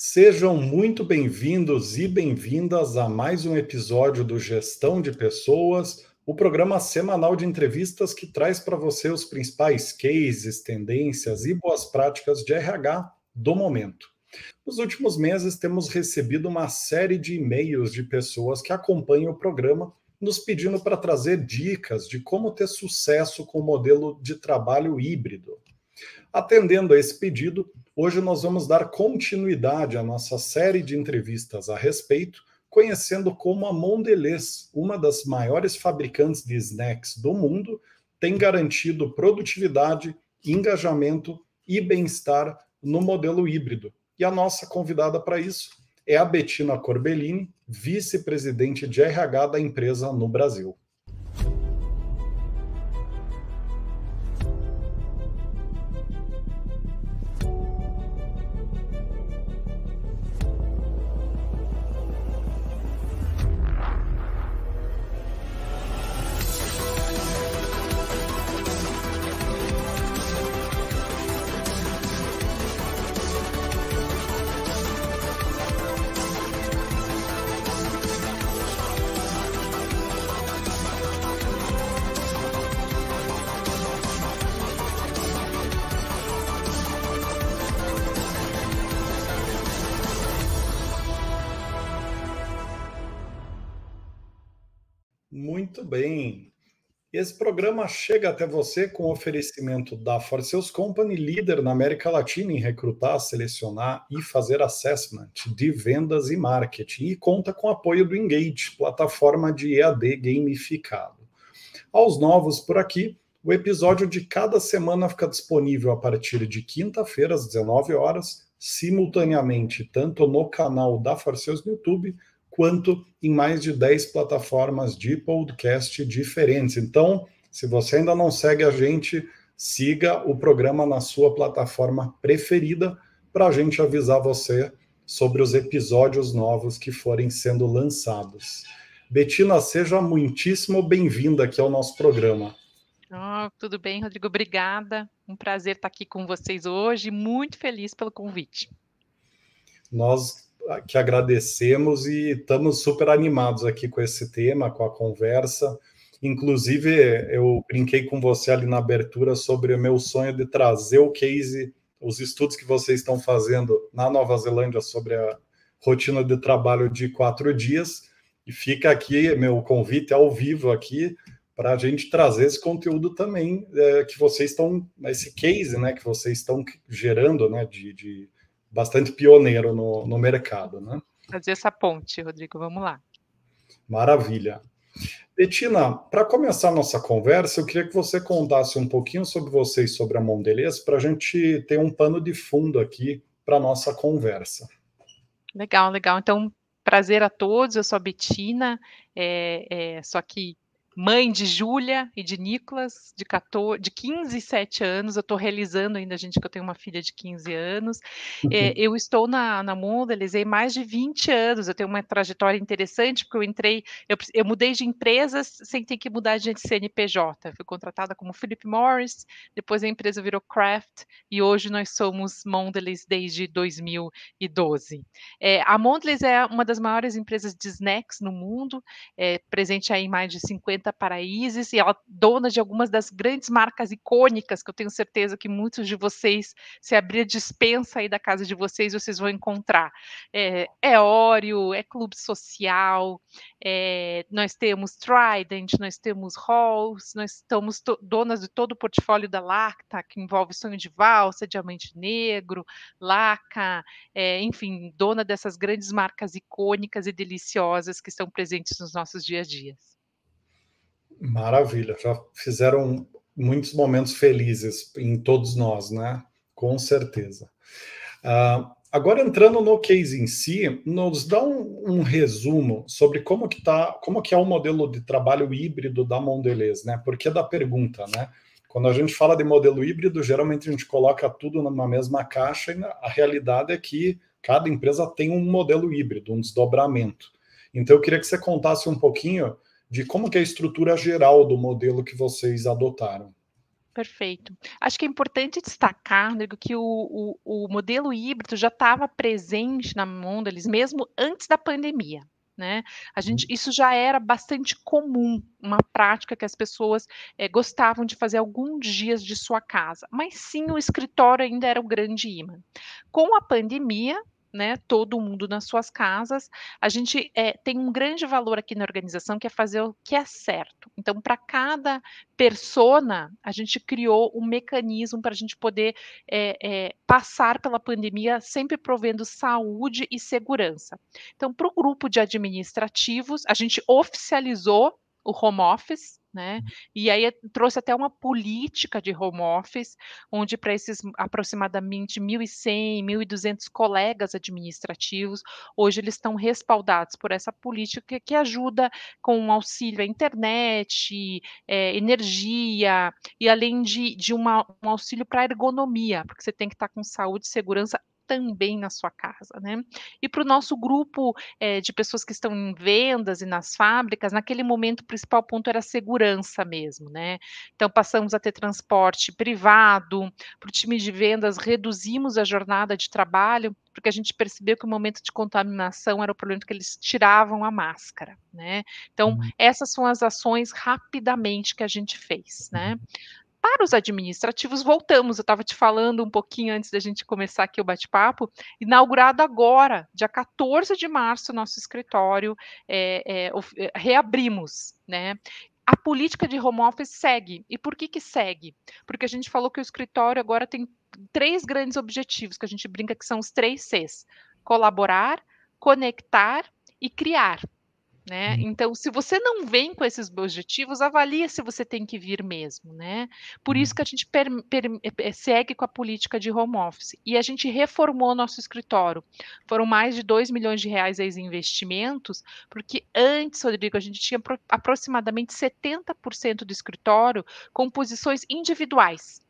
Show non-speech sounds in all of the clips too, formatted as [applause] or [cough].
Sejam muito bem-vindos e bem-vindas a mais um episódio do Gestão de Pessoas, o programa semanal de entrevistas que traz para você os principais cases, tendências e boas práticas de RH do momento. Nos últimos meses, temos recebido uma série de e-mails de pessoas que acompanham o programa, nos pedindo para trazer dicas de como ter sucesso com o modelo de trabalho híbrido. Atendendo a esse pedido, Hoje nós vamos dar continuidade à nossa série de entrevistas a respeito, conhecendo como a Mondelez, uma das maiores fabricantes de snacks do mundo, tem garantido produtividade, engajamento e bem-estar no modelo híbrido. E a nossa convidada para isso é a Bettina Corbellini, vice-presidente de RH da empresa no Brasil. Esse programa chega até você com oferecimento da Forceus Company, líder na América Latina em recrutar, selecionar e fazer assessment de vendas e marketing, e conta com apoio do Engage, plataforma de EAD gamificado. Aos novos por aqui, o episódio de cada semana fica disponível a partir de quinta-feira às 19 horas, simultaneamente tanto no canal da Forceus no YouTube quanto em mais de 10 plataformas de podcast diferentes. Então, se você ainda não segue a gente, siga o programa na sua plataforma preferida para a gente avisar você sobre os episódios novos que forem sendo lançados. Betina, seja muitíssimo bem-vinda aqui ao nosso programa. Oh, tudo bem, Rodrigo? Obrigada. Um prazer estar aqui com vocês hoje. Muito feliz pelo convite. Nós que agradecemos e estamos super animados aqui com esse tema, com a conversa. Inclusive, eu brinquei com você ali na abertura sobre o meu sonho de trazer o case, os estudos que vocês estão fazendo na Nova Zelândia sobre a rotina de trabalho de quatro dias. E fica aqui meu convite ao vivo aqui para a gente trazer esse conteúdo também é, que vocês estão, esse case, né, que vocês estão gerando, né, de, de bastante pioneiro no, no mercado, né? Fazer essa ponte, Rodrigo, vamos lá. Maravilha. Betina, para começar a nossa conversa, eu queria que você contasse um pouquinho sobre você e sobre a Mondelez, para a gente ter um pano de fundo aqui para a nossa conversa. Legal, legal. Então, prazer a todos, eu sou a Betina, é, é, só que mãe de Júlia e de Nicolas, de, 14, de 15 e 7 anos. Eu estou realizando ainda, gente, que eu tenho uma filha de 15 anos. Uhum. É, eu estou na, na há mais de 20 anos. Eu tenho uma trajetória interessante, porque eu entrei, eu, eu mudei de empresas sem ter que mudar de CNPJ. Eu fui contratada como Philip Morris, depois a empresa virou Kraft, e hoje nós somos Mondelez desde 2012. É, a Mondelez é uma das maiores empresas de snacks no mundo, é, presente aí em mais de 50 da e ela dona de algumas das grandes marcas icônicas que eu tenho certeza que muitos de vocês, se abrir a dispensa aí da casa de vocês, vocês vão encontrar. É, é Oreo, é Clube Social, é, nós temos Trident, nós temos Halls, nós estamos donas de todo o portfólio da Lacta, que envolve Sonho de Valsa, Diamante Negro, Laca, é, enfim, dona dessas grandes marcas icônicas e deliciosas que estão presentes nos nossos dia a dias. Maravilha, já fizeram muitos momentos felizes em todos nós, né? Com certeza. Uh, agora entrando no case em si, nos dá um, um, resumo sobre como que tá, como que é o modelo de trabalho híbrido da Mondelez, né? Porque é da pergunta, né? Quando a gente fala de modelo híbrido, geralmente a gente coloca tudo numa mesma caixa e a realidade é que cada empresa tem um modelo híbrido, um desdobramento. Então eu queria que você contasse um pouquinho de como que é a estrutura geral do modelo que vocês adotaram. Perfeito. Acho que é importante destacar, Rodrigo, que o, o, o modelo híbrido já estava presente na Mondelez mesmo antes da pandemia. Né? A gente, uhum. isso já era bastante comum, uma prática que as pessoas é, gostavam de fazer alguns dias de sua casa, mas sim o escritório ainda era o grande imã. Com a pandemia, né, todo mundo nas suas casas. A gente é, tem um grande valor aqui na organização que é fazer o que é certo. Então, para cada persona, a gente criou um mecanismo para a gente poder é, é, passar pela pandemia sempre provendo saúde e segurança. Então, para o grupo de administrativos, a gente oficializou o home office, né? E aí eh, trouxe até uma política de home office, onde para esses aproximadamente 1.100, 1.200 colegas administrativos, hoje eles estão respaldados por essa política que ajuda com auxílio à internet, é, energia, e além de, de uma, um auxílio para ergonomia, porque você tem que estar tá com saúde e segurança também na sua casa, né? E para o nosso grupo é, de pessoas que estão em vendas e nas fábricas, naquele momento o principal ponto era a segurança mesmo, né? Então passamos a ter transporte privado, para o time de vendas reduzimos a jornada de trabalho, porque a gente percebeu que o momento de contaminação era o problema que eles tiravam a máscara, né? Então, uhum. essas são as ações rapidamente que a gente fez, né? Uhum. Para os administrativos, voltamos. Eu estava te falando um pouquinho antes da gente começar aqui o bate-papo. Inaugurado agora, dia 14 de março, nosso escritório é, é, é, reabrimos, né? a política de home office segue. E por que que segue? Porque a gente falou que o escritório agora tem três grandes objetivos que a gente brinca que são os três Cs: colaborar, conectar e criar. Né? Uhum. Então, se você não vem com esses objetivos, avalia se você tem que vir mesmo, né? Por isso uhum. que a gente per, per, eh, segue com a política de home office. E a gente reformou nosso escritório. Foram mais de 2 milhões de reais em investimentos, porque antes, Rodrigo, a gente tinha pro, aproximadamente 70% do escritório com posições individuais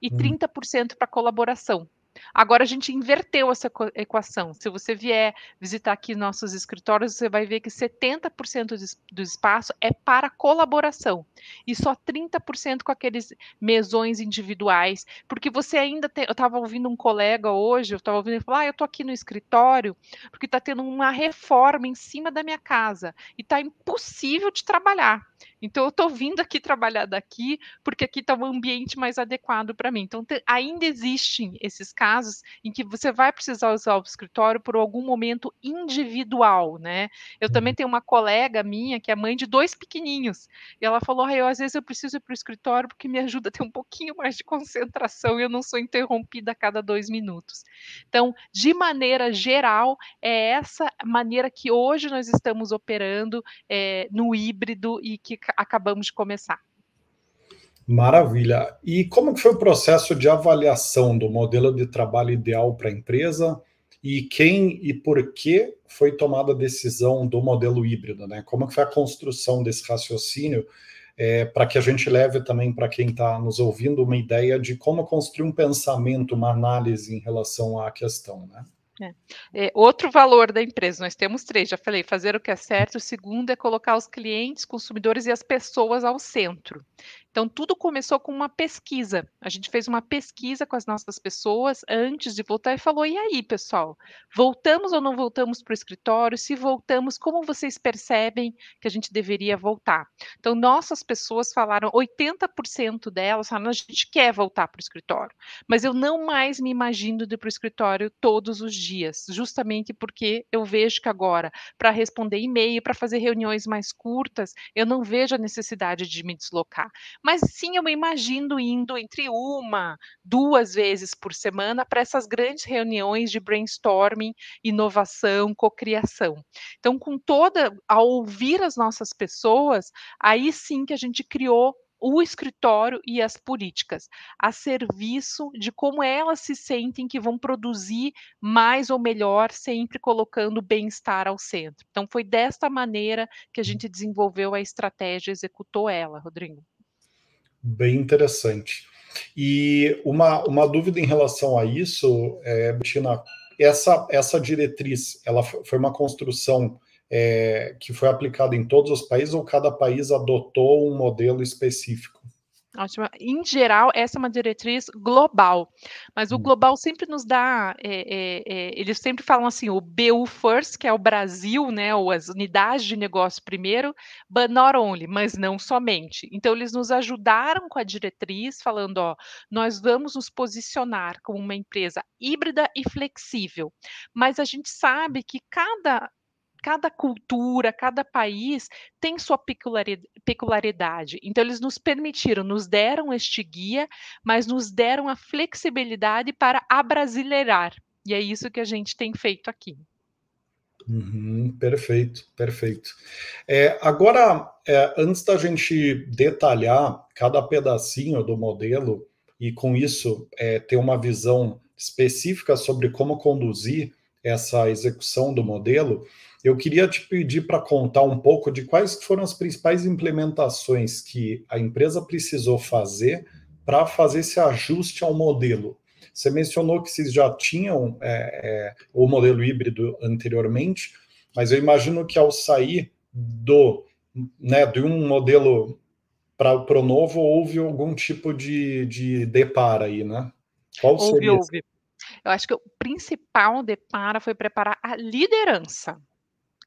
e 30% uhum. para colaboração. Agora a gente inverteu essa equação. Se você vier visitar aqui nossos escritórios, você vai ver que 70% do espaço é para colaboração e só 30% com aqueles mesões individuais, porque você ainda tem. Eu estava ouvindo um colega hoje, eu estava ouvindo ele falar: ah, eu estou aqui no escritório porque está tendo uma reforma em cima da minha casa e está impossível de trabalhar. Então, eu estou vindo aqui trabalhar daqui, porque aqui está o um ambiente mais adequado para mim. Então, te, ainda existem esses casos em que você vai precisar usar o escritório por algum momento individual, né? Eu uhum. também tenho uma colega minha que é mãe de dois pequenininhos, e ela falou: ah, eu, às vezes eu preciso ir para o escritório porque me ajuda a ter um pouquinho mais de concentração e eu não sou interrompida a cada dois minutos. Então, de maneira geral, é essa maneira que hoje nós estamos operando é, no híbrido e que que acabamos de começar. Maravilha. E como foi o processo de avaliação do modelo de trabalho ideal para a empresa? E quem e por que foi tomada a decisão do modelo híbrido? Né? Como foi a construção desse raciocínio é, para que a gente leve também para quem está nos ouvindo uma ideia de como construir um pensamento, uma análise em relação à questão, né? É. É, outro valor da empresa, nós temos três, já falei, fazer o que é certo. O segundo é colocar os clientes, consumidores e as pessoas ao centro. Então, tudo começou com uma pesquisa. A gente fez uma pesquisa com as nossas pessoas antes de voltar e falou: e aí, pessoal, voltamos ou não voltamos para o escritório? Se voltamos, como vocês percebem que a gente deveria voltar? Então, nossas pessoas falaram, 80% delas falaram: a gente quer voltar para o escritório, mas eu não mais me imagino de ir para o escritório todos os dias, justamente porque eu vejo que agora, para responder e-mail, para fazer reuniões mais curtas, eu não vejo a necessidade de me deslocar mas sim eu me imagino indo entre uma, duas vezes por semana para essas grandes reuniões de brainstorming, inovação, cocriação. Então, com toda, a ouvir as nossas pessoas, aí sim que a gente criou o escritório e as políticas, a serviço de como elas se sentem que vão produzir mais ou melhor, sempre colocando o bem-estar ao centro. Então, foi desta maneira que a gente desenvolveu a estratégia e executou ela, Rodrigo bem interessante. E uma, uma dúvida em relação a isso, é, Bettina, essa, essa diretriz, ela foi uma construção é, que foi aplicada em todos os países ou cada país adotou um modelo específico? Ótimo. Em geral, essa é uma diretriz global, mas o hum. global sempre nos dá, é, é, é, eles sempre falam assim, o BU first, que é o Brasil, né, ou as unidades de negócio primeiro, but not only, mas não somente. Então, eles nos ajudaram com a diretriz, falando, ó, nós vamos nos posicionar como uma empresa híbrida e flexível, mas a gente sabe que cada cada cultura, cada país tem sua peculiaridade. Então, eles nos permitiram, nos deram este guia, mas nos deram a flexibilidade para abrasileirar. E é isso que a gente tem feito aqui. Uhum, perfeito, perfeito. É, agora, é, antes da gente detalhar cada pedacinho do modelo e com isso é, ter uma visão específica sobre como conduzir essa execução do modelo, eu queria te pedir para contar um pouco de quais foram as principais implementações que a empresa precisou fazer para fazer esse ajuste ao modelo. Você mencionou que vocês já tinham é, é, o modelo híbrido anteriormente, mas eu imagino que ao sair do né, de um modelo para o novo, houve algum tipo de, de deparo aí, né? Qual houve, seria? Houve. Eu acho que o principal de Para foi preparar a liderança.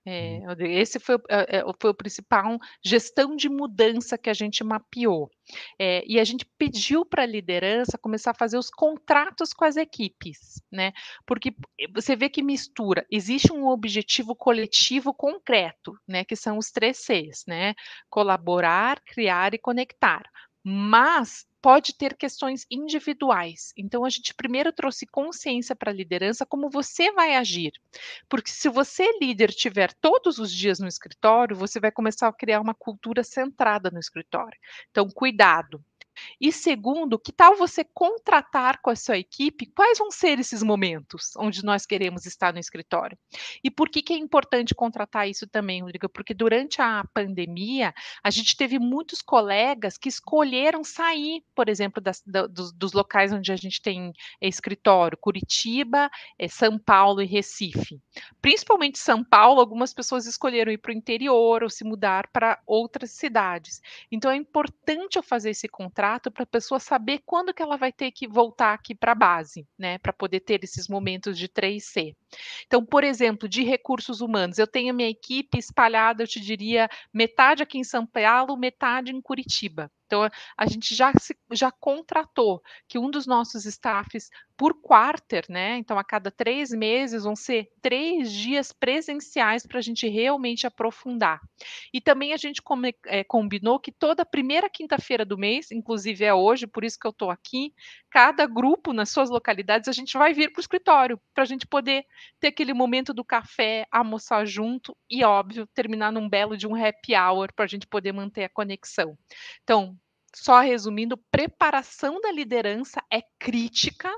É, hum. esse foi, é, é, foi, o principal gestão de mudança que a gente mapeou. É, e a gente pediu para a liderança começar a fazer os contratos com as equipes, né? Porque eh, você vê que mistura, existe um objetivo coletivo concreto, né? Que são os três Cs, né? Colaborar, criar e conectar mas pode ter questões individuais. Então, a gente primeiro trouxe consciência para a liderança, como você vai agir. Porque se você, líder, tiver todos os dias no escritório, você vai começar a criar uma cultura centrada no escritório. Então, cuidado. E segundo, que tal você contratar com a sua equipe quais vão ser esses momentos onde nós queremos estar no escritório? E por que, que é importante contratar isso também, Rodrigo? Porque durante a pandemia, a gente teve muitos colegas que escolheram sair, por exemplo, das, da, dos, dos, locais onde a gente tem escritório, Curitiba, é, São Paulo e Recife. Principalmente São Paulo, algumas pessoas escolheram ir para o interior ou se mudar para outras cidades. Então é importante eu fazer esse contrato contrato para a pessoa saber quando que ela vai ter que voltar aqui para a base, né, para poder ter esses momentos de 3C. Então, por exemplo, de recursos humanos, eu tenho minha equipe espalhada, eu te diria, metade aqui em São Paulo, metade em Curitiba. Então, eh, a gente já, se, já contratou que um dos nossos staffs, por quarter, né? Então, a cada três meses vão ser três dias presenciais para a gente realmente aprofundar. E também a gente come, é, combinou que toda primeira quinta-feira do mês, inclusive é hoje, por isso que eu estou aqui, cada grupo nas suas localidades, a gente vai vir para o escritório para a gente poder ter aquele momento do café, almoçar junto e, óbvio, terminar num belo de um happy hour para a gente poder manter a conexão. Então, só resumindo, preparação da liderança é crítica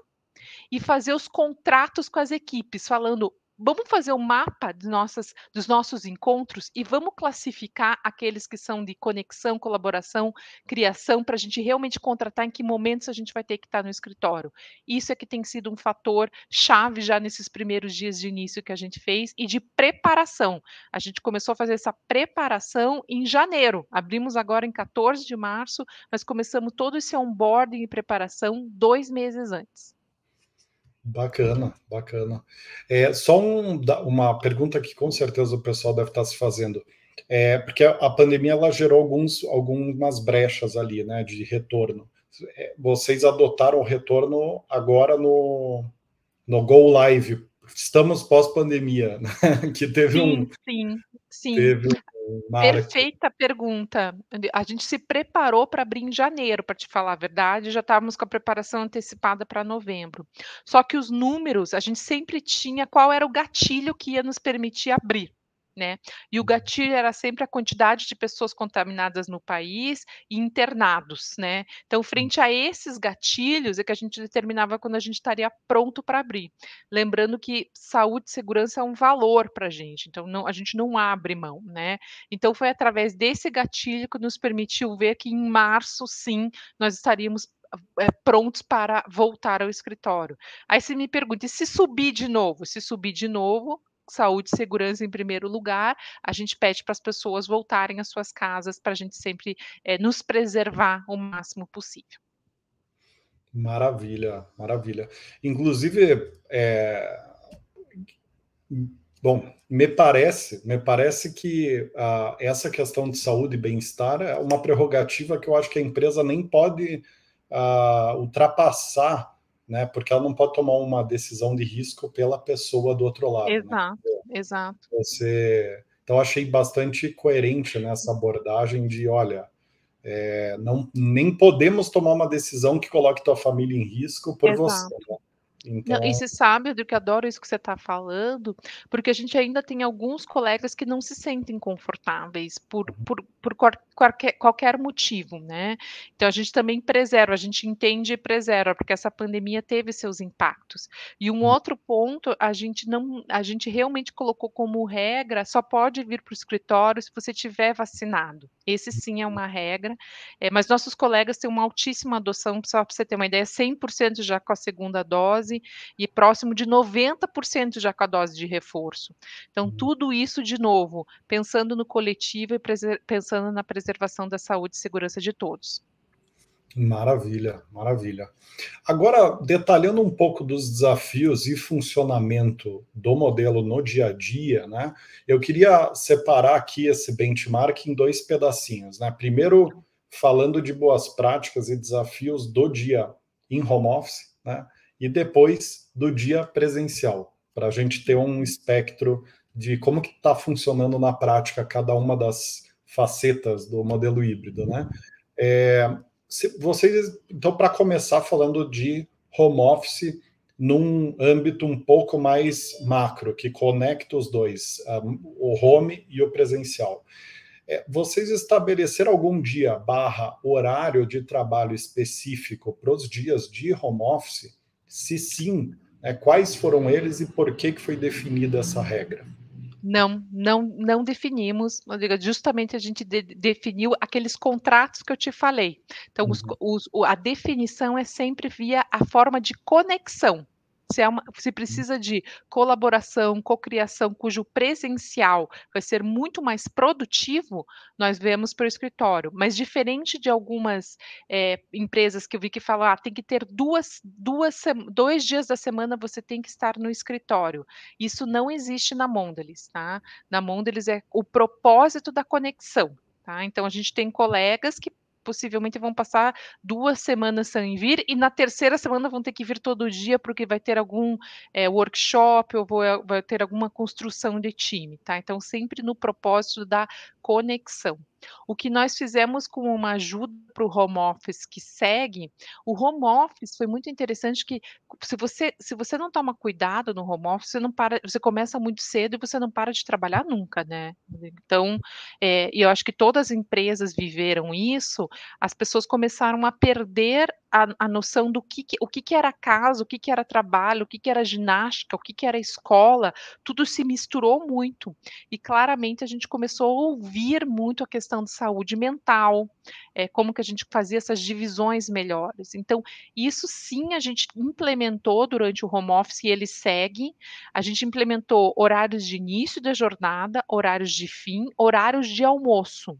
e fazer os contratos com as equipes, falando vamos fazer um mapa dos, nossas, dos nossos encontros e vamos classificar aqueles que são de conexão, colaboração, criação, para a gente realmente contratar em que momentos a gente vai ter que estar tá no escritório. Isso é que tem sido um fator chave já nesses primeiros dias de início que a gente fez e de preparação. A gente começou a fazer essa preparação em janeiro, abrimos agora em 14 de março, mas começamos todo esse onboarding e preparação dois meses antes. Bacana, bacana. É, só um, uma pergunta que com certeza o pessoal deve estar se fazendo. É, porque a pandemia ela gerou alguns, algumas brechas ali, né, de retorno. É, vocês adotaram o retorno agora no, no Go Live. Estamos pós-pandemia, né? [laughs] que teve sim, um. Sim, sim. Teve Perfeita pergunta. A gente se preparou para abrir em janeiro, para te falar a verdade, já estávamos com a preparação antecipada para novembro. Só que os números, a gente sempre tinha qual era o gatilho que ia nos permitir abrir né? E o uhum. gatilho era sempre a quantidade de pessoas contaminadas no país e internados, né? Então, frente a esses gatilhos é que a gente determinava quando a gente estaria pronto para abrir. Lembrando que saúde e segurança é um valor para a gente, então não, a gente não abre mão, né? Então, foi através desse gatilho que nos permitiu ver que em março, sim, nós estaríamos eh, prontos para voltar ao escritório. Aí você me pergunta, e se subir de novo? Se subir de novo, saúde e segurança em primeiro lugar. A gente pede para as pessoas voltarem às suas casas para a gente sempre é, nos preservar o máximo possível. Maravilha, maravilha. Inclusive, é... bom, me parece, me parece que uh, essa questão de saúde e bem-estar é uma prerrogativa que eu acho que a empresa nem pode uh, ultrapassar né? Porque ela não pode tomar uma decisão de risco pela pessoa do outro lado. Né, exato, né? exato. Você... Então, achei bastante coerente nessa né, abordagem de, olha, é, não, nem podemos tomar uma decisão que coloque tua família em risco por exato. você. Né? Então... Não, e então você sabe, do que adoro isso que você está falando, porque a gente ainda tem alguns colegas que não se sentem confortáveis por, uhum. por, por qualquer, qualquer motivo, né? Então a gente também preserva, a gente entende e preserva, porque essa pandemia teve seus impactos. E um outro ponto, a gente não, a gente realmente colocou como regra, só pode vir para o escritório se você tiver vacinado. Esse uhum. sim é uma regra, é, mas nossos colegas têm uma altíssima adoção, só para você ter uma ideia, 100% já com a segunda dose e próximo de 90% já com a dose de reforço. Então, uhum. tudo isso, de novo, pensando no coletivo e pensando na preservação da saúde e segurança de todos. Maravilha, maravilha. Agora, detalhando um pouco dos desafios e funcionamento do modelo no dia a dia, né? Eu queria separar aqui esse benchmark em dois pedacinhos, né? Primeiro, falando de boas práticas e desafios do dia em home office, né? E depois do dia presencial, para a gente ter um espectro de como que está funcionando na prática cada uma das facetas do modelo híbrido, né? É, vocês, então, para começar falando de home office num âmbito um pouco mais macro, que conecta os dois, um, o home e o presencial. É, vocês estabeleceram algum dia barra horário de trabalho específico para os dias de home office? Se sim, é, quais foram eles e por que, que foi definida essa regra? Não, não, não definimos. Justamente a gente de, definiu aqueles contratos que eu te falei. Então, uhum. os, os, a definição é sempre via a forma de conexão se, é uma, se precisa de colaboração, cocriação, cujo presencial vai ser muito mais produtivo, nós vemos para o escritório. Mas diferente de algumas é, empresas que eu vi que falam, ah, tem que ter duas, duas, dois dias da semana você tem que estar no escritório. Isso não existe na Mondelez, tá? Na Mondelez é o propósito da conexão. Tá? Então, a gente tem colegas que possivelmente vão passar duas semanas sem vir, e na terceira semana vão ter que vir todo dia, porque vai ter algum é, workshop ou vou, vai ter alguma construção de time, tá? Então, sempre no propósito da conexão. O que nós fizemos com uma ajuda para o home office que segue, o home office foi muito interessante que se você, se você não toma cuidado no home office, você não para, você começa muito cedo e você não para de trabalhar nunca, né? Então, é, eu acho que todas as empresas viveram isso, as pessoas começaram a perder a, a noção do que, que o que, que, era casa, o que, que era trabalho, o que, que era ginástica, o que, que era escola, tudo se misturou muito. E claramente a gente começou a ouvir muito a questão questão de saúde mental, é, como que a gente fazia essas divisões melhores. Então, isso sim a gente implementou durante o home office e ele segue. A gente implementou horários de início da jornada, horários de fim, horários de almoço.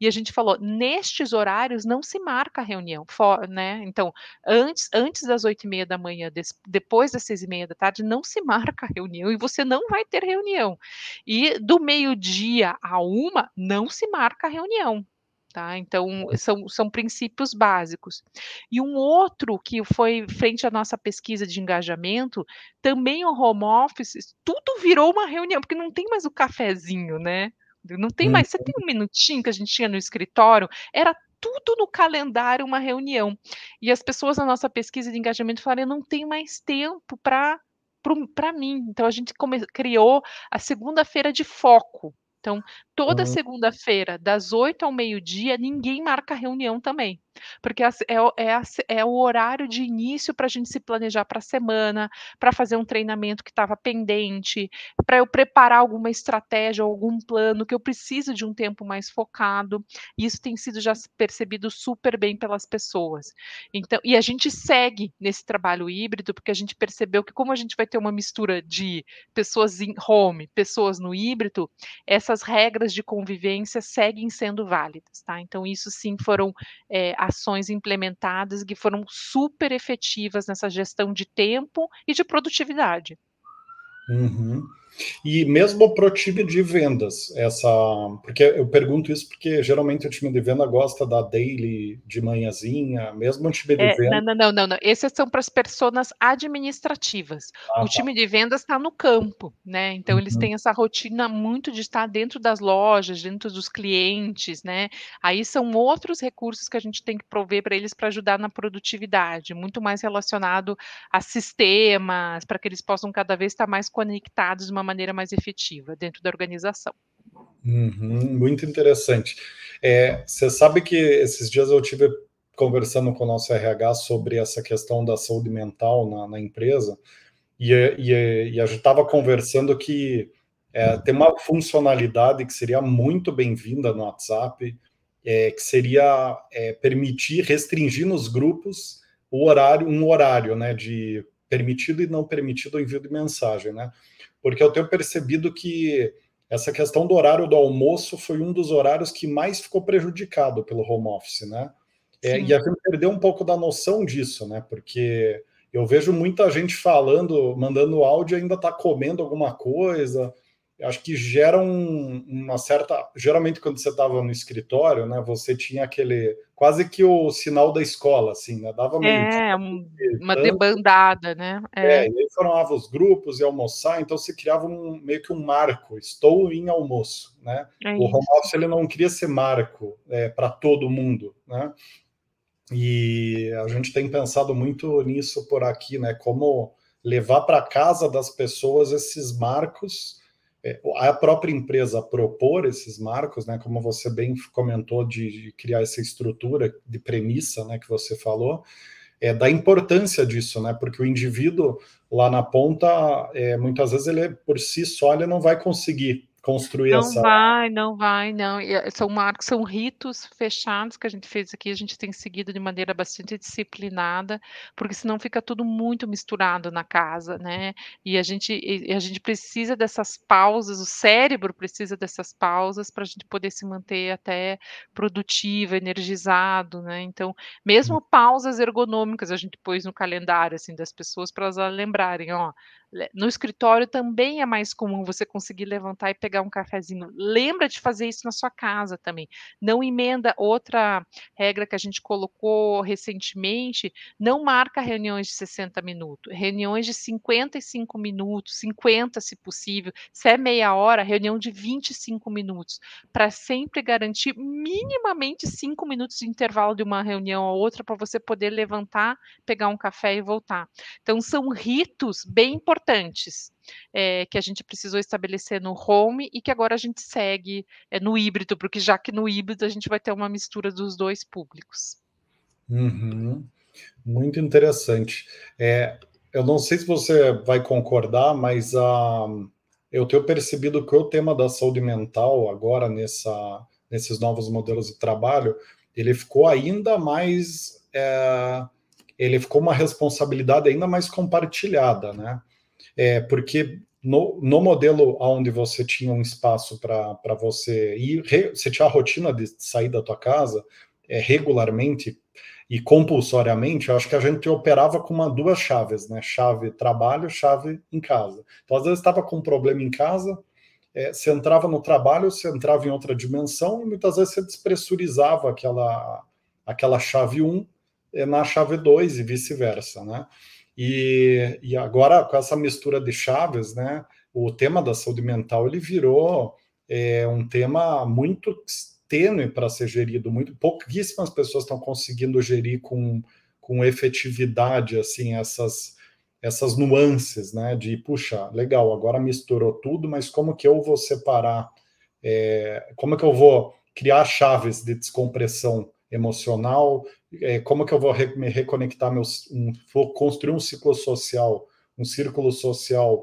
E a gente falou, nestes horários não se marca reunião, for, né? Então, antes, antes das oito e meia da manhã, des, depois das seis e meia da tarde, não se [laughs] marca reunião e você não vai ter reunião. E do meio-dia a uma, não se marca reunião. Tá? Então, são, são princípios básicos. E um outro que foi frente à nossa pesquisa de engajamento, também o home office, tudo virou uma reunião, porque não tem mais o cafezinho, né? Não tem mais. Você tem uhum. um minutinho que a gente tinha no escritório? Era tudo no calendário uma reunião. E as pessoas na nossa pesquisa de engajamento falaram: eu não tenho mais tempo para para mim. Então a gente come, criou a segunda-feira de foco. Então, toda uhum. segunda-feira, das oito ao meio-dia, ninguém marca reunião também porque é, é, é o horário de início para a gente se planejar para a semana, para fazer um treinamento que estava pendente, para eu preparar alguma estratégia, algum plano, que eu preciso de um tempo mais focado. E isso tem sido já percebido super bem pelas pessoas. Então, e a gente segue nesse trabalho híbrido, porque a gente percebeu que, como a gente vai ter uma mistura de pessoas em home, pessoas no híbrido, essas regras de convivência seguem sendo válidas, tá? Então, isso sim foram é, ações implementadas que foram super efetivas nessa gestão de tempo e de produtividade. Uhum. E mesmo para o time de vendas, essa. Porque eu pergunto isso porque geralmente o time de venda gosta da daily de manhãzinha, mesmo o time de é, venda. Não, não, não, não. Esses são para as pessoas administrativas. Ah, o tá. time de vendas está no campo, né? Então uhum. eles têm essa rotina muito de estar dentro das lojas, dentro dos clientes, né? Aí são outros recursos que a gente tem que prover para eles para ajudar na produtividade, muito mais relacionado a sistemas, para que eles possam cada vez estar mais conectados de uma maneira mais efetiva dentro da organização. Uhum, muito interessante. É, você sabe que esses dias eu tive conversando com o nosso RH sobre essa questão da saúde mental na, na empresa, e, e, e a gente estava conversando que é, tem uma funcionalidade que seria muito bem-vinda no WhatsApp, é, que seria é, permitir, restringir nos grupos o horário, um horário, né, de permitido e não permitido o envio de mensagem, né? porque eu tenho percebido que essa questão do horário do almoço foi um dos horários que mais ficou prejudicado pelo home office, né? É, e a gente perdeu um pouco da noção disso, né? Porque eu vejo muita gente falando, mandando áudio, ainda está comendo alguma coisa, acho que gera um, uma certa. Geralmente, quando você estava no escritório, né, você tinha aquele. quase que o sinal da escola, assim, né? Dava é, uma debandada, né? É. é, e aí formava os grupos e almoçar, então você criava um, meio que um marco, estou em almoço, né? É o home office ele não queria ser marco é, para todo mundo, né? E a gente tem pensado muito nisso por aqui, né? Como levar para casa das pessoas esses marcos é, a própria empresa propor esses marcos, né, como você bem comentou, de, criar essa estrutura de premissa né, que você falou, é, da importância disso, né, porque o indivíduo lá na ponta, é, muitas vezes, ele por si só ele não vai conseguir construir não essa. Não vai, não vai, não. Eh, são marcos, são ritos fechados que a gente fez aqui, a gente tem seguido de maneira bastante disciplinada, porque senão fica tudo muito misturado na casa, né? E a gente, e a gente precisa dessas pausas, o cérebro precisa dessas pausas para a gente poder se manter até produtivo, energizado, né? Então, mesmo hum. pausas ergonômicas a gente pôs no calendário assim das pessoas para elas lembrarem, ó, no escritório também é mais comum você conseguir levantar e pegar um cafezinho. Lembra de fazer isso na sua casa também. Não emenda outra regra que a gente colocou recentemente, não marca reuniões de 60 minutos, reuniões de 55 minutos, 50 se possível, se é meia hora, reunião de 25 minutos, para sempre garantir minimamente 5 minutos de intervalo de uma reunião a outra para você poder levantar, pegar um café e voltar. Então são ritos bem importantes importantes é, que a gente precisou estabelecer no home e que agora a gente segue é, no híbrido, porque já que no híbrido a gente vai ter uma mistura dos dois públicos. Uhum. Muito interessante. É, eu não sei se você vai concordar, mas a, ah, eu tenho percebido que o tema da saúde mental agora nessa, nesses novos modelos de trabalho, ele ficou ainda mais é, ele ficou uma responsabilidade ainda mais compartilhada, né? é, porque no, no, modelo onde você tinha um espaço para você ir, re, você tinha a rotina de sair da tua casa é, regularmente e compulsoriamente, eu acho que a gente operava com uma, duas chaves, né? Chave trabalho, chave em casa. Então, às vezes, estava com um problema em casa, é, você entrava no trabalho, você entrava em outra dimensão, e muitas vezes você despressurizava aquela, aquela chave 1 um, é, na chave 2 e vice-versa, né? E, e agora, com essa mistura de chaves, né, o tema da saúde mental ele virou é, um tema muito tênue para ser gerido, muito pouquíssimas pessoas estão conseguindo gerir com, com efetividade assim essas essas nuances, né? De puxa, legal, agora misturou tudo, mas como que eu vou separar? É, como que eu vou criar chaves de descompressão emocional, é, como que eu vou re me reconectar, meus, um, vou construir um ciclo social, um círculo social,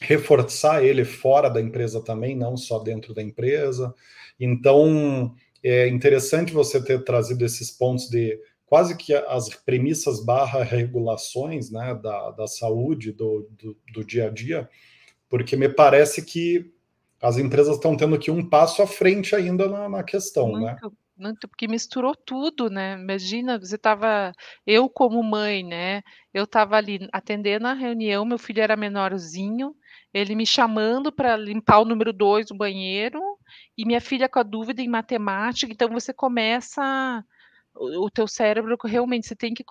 reforçar ele fora da empresa também, não só dentro da empresa. Então, é interessante você ter trazido esses pontos de quase que as premissas barra regulações né, da, da saúde, do, do, do dia a dia, porque me parece que as empresas estão tendo que um passo à frente ainda na, na questão, né? Muito. né? porque misturou tudo, né? Imagina, você estava, eu como mãe, né? Eu estava ali atendendo a reunião, meu filho era menorzinho, ele me chamando para limpar o número dois do banheiro, e minha filha com a dúvida em matemática, então você começa o teu cérebro realmente você tem que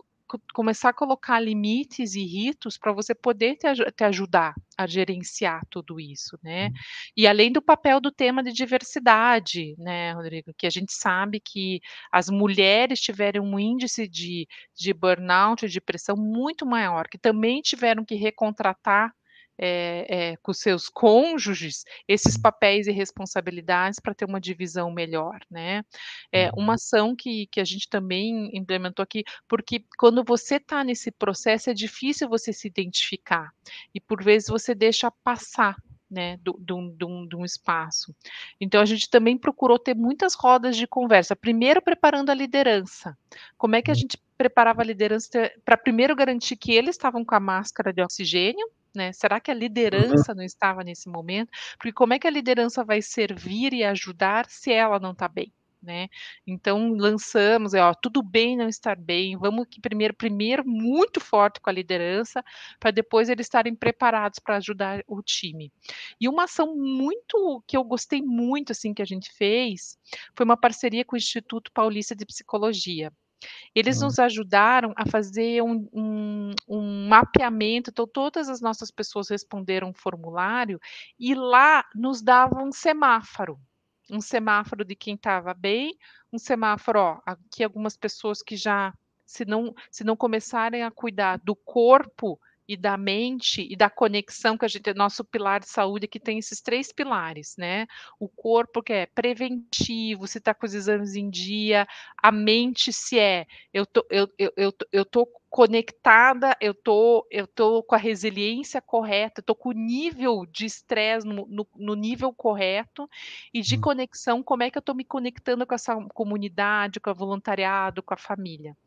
começar a colocar limites e ritos para você poder te, te, ajudar a gerenciar tudo isso, né? Uhum. E além do papel do tema de diversidade, né, Rodrigo, que a gente sabe que as mulheres tiveram um índice de, de burnout, de pressão muito maior, que também tiveram que recontratar é, é, com seus cônjuges esses uhum. papéis e responsabilidades para ter uma divisão melhor, né? É uma uhum. ação que, que a gente também implementou aqui, porque quando você está nesse processo é difícil você se identificar e por vezes você deixa passar, né, de um espaço. Então, a gente também procurou ter muitas rodas de conversa. Primeiro, preparando a liderança. Como é que a uhum. gente preparava a liderança eh, para, primeiro, garantir que eles estavam com a máscara de oxigênio, né? Será que a uhum. liderança uhum. não estava nesse momento? Porque como é que a liderança vai servir e ajudar se ela não está bem? Né? Então lançamos, é, ó, tudo bem não estar bem, vamos que primeiro, primeiro muito forte com a liderança, para depois eles estarem preparados para ajudar o time. E uma ação muito que eu gostei muito assim que a gente fez, foi uma parceria com o Instituto Paulista de Psicologia. Eles uhum. nos ajudaram a fazer um, um, um mapeamento, então todas as nossas pessoas responderam um formulário e lá nos davam um semáforo um semáforo de quem estava bem, um semáforo, ó, aqui algumas pessoas que já, se não, se não começarem a cuidar do corpo, e da mente e da conexão que a gente, nosso pilar de saúde que tem esses três pilares, né? O corpo que é preventivo, se está com os exames em dia, a mente se é, eu tô, eu, eu, eu, eu tô conectada, eu tô, eu tô com a resiliência correta, eu tô com o nível de estresse no, no, no, nível correto e de uhum. conexão, como é que eu tô me conectando com essa comunidade, com o voluntariado, com a família.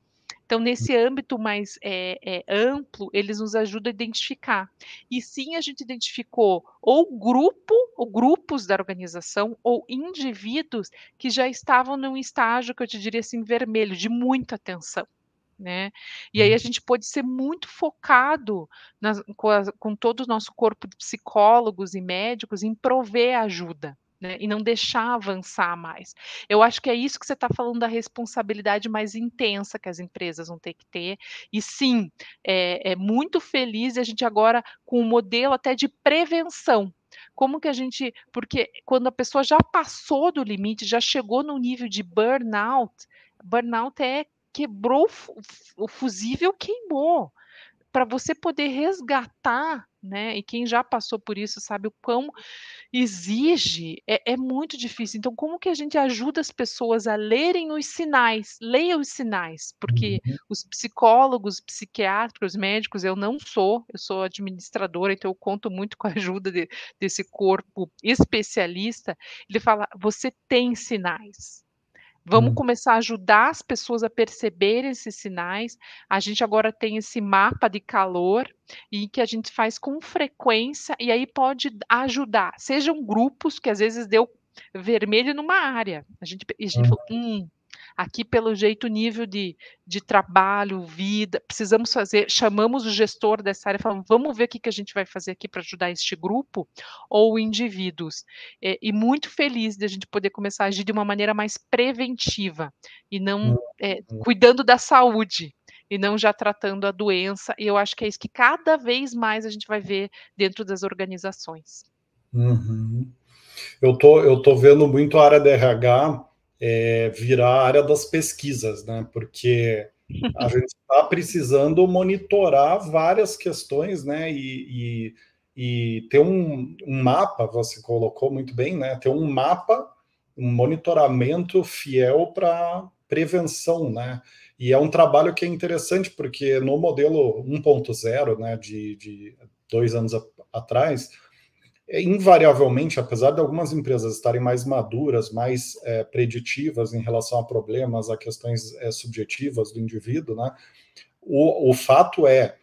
Então, nesse âmbito mais é, é, amplo, eles nos ajudam a identificar. E sim, a gente identificou ou grupo, ou grupos da organização, ou indivíduos que já estavam num estágio que eu te diria assim, vermelho, de muita atenção. Né? E aí a uhum. gente pode ser muito focado com, a, com todo o nosso corpo de psicólogos e médicos em prover ajuda né? E não deixar avançar mais. Eu acho que é isso que você está falando da responsabilidade mais intensa que as empresas vão ter que ter. E sim, é, é muito feliz a gente agora com um modelo até de prevenção como que a gente. Porque quando a pessoa já passou do limite, já chegou no nível de burnout, burnout é quebrou o fusível, queimou. Para você poder resgatar né? E quem já passou por isso sabe o quão exige, é, é muito difícil. Então, como que a gente ajuda as pessoas a lerem os sinais? Leia os sinais, porque uhum. os psicólogos, psiquiatras, médicos, eu não sou, eu sou administradora, então eu conto muito com a ajuda de, desse corpo especialista. Ele fala: você tem sinais Vamos hum. começar a ajudar as pessoas a perceberem esses sinais. A gente agora tem esse mapa de calor e que a gente faz com frequência e aí pode ajudar. Sejam grupos que às vezes deu vermelho numa área. A gente, a gente hum. falou, hum, Aqui, pelo jeito, nível de, de trabalho, vida, precisamos fazer, chamamos o gestor dessa área, falamos, vamos ver o que, que a gente vai fazer aqui para ajudar este grupo ou indivíduos. É, e muito feliz de a gente poder começar a agir de uma maneira mais preventiva e não uhum. é, cuidando da saúde e não já tratando a doença. E eu acho que é isso que cada vez mais a gente vai ver dentro das organizações. Uhum. Eu tô, eu tô vendo muito a área da RH é, virar a área das pesquisas, né? Porque a gente está precisando monitorar várias questões, né? E, e, e ter um, um, mapa, você colocou muito bem, né? Ter um mapa, um monitoramento fiel para prevenção, né? E é um trabalho que é interessante, porque no modelo 1.0, né, de, de dois anos a, atrás, é, invariavelmente, apesar de algumas empresas estarem mais maduras, mais é, preditivas em relação a problemas, a questões é, subjetivas do indivíduo, né, o, o, fato é